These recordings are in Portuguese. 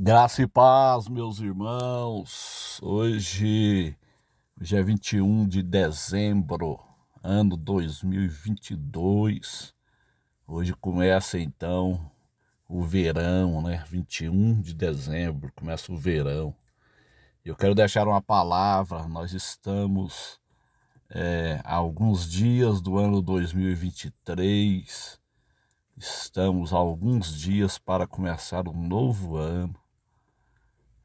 Graça e paz, meus irmãos. Hoje, hoje é 21 de dezembro, ano 2022. Hoje começa então o verão, né? 21 de dezembro começa o verão. Eu quero deixar uma palavra. Nós estamos é, há alguns dias do ano 2023. Estamos há alguns dias para começar um novo ano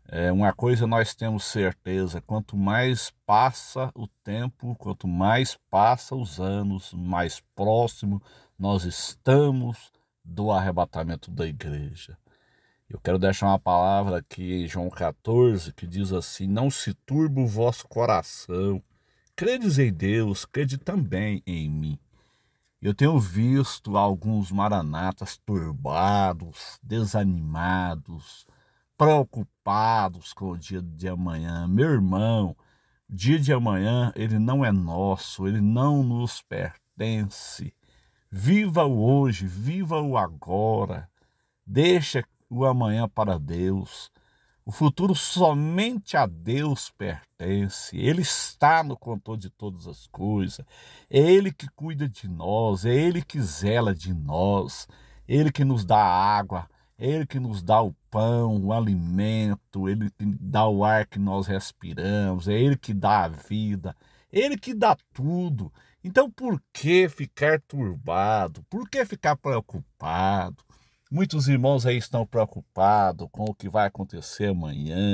é, uma coisa nós temos certeza: quanto mais passa o tempo, quanto mais passa os anos, mais próximo nós estamos do arrebatamento da igreja. Eu quero deixar uma palavra aqui em João 14 que diz assim: Não se turbe o vosso coração, credes em Deus, crede também em mim. Eu tenho visto alguns maranatas turbados, desanimados, preocupados com o dia de amanhã. Meu irmão, dia de amanhã ele não é nosso, ele não nos pertence. Viva o hoje, viva o agora. Deixa o amanhã para Deus. O futuro somente a Deus pertence. Ele está no controle de todas as coisas. É Ele que cuida de nós, é Ele que zela de nós, é Ele que nos dá água, ele que nos dá o pão, o alimento, ele que dá o ar que nós respiramos, é ele que dá a vida, ele que dá tudo. Então por que ficar turbado? Por que ficar preocupado? Muitos irmãos aí estão preocupados com o que vai acontecer amanhã.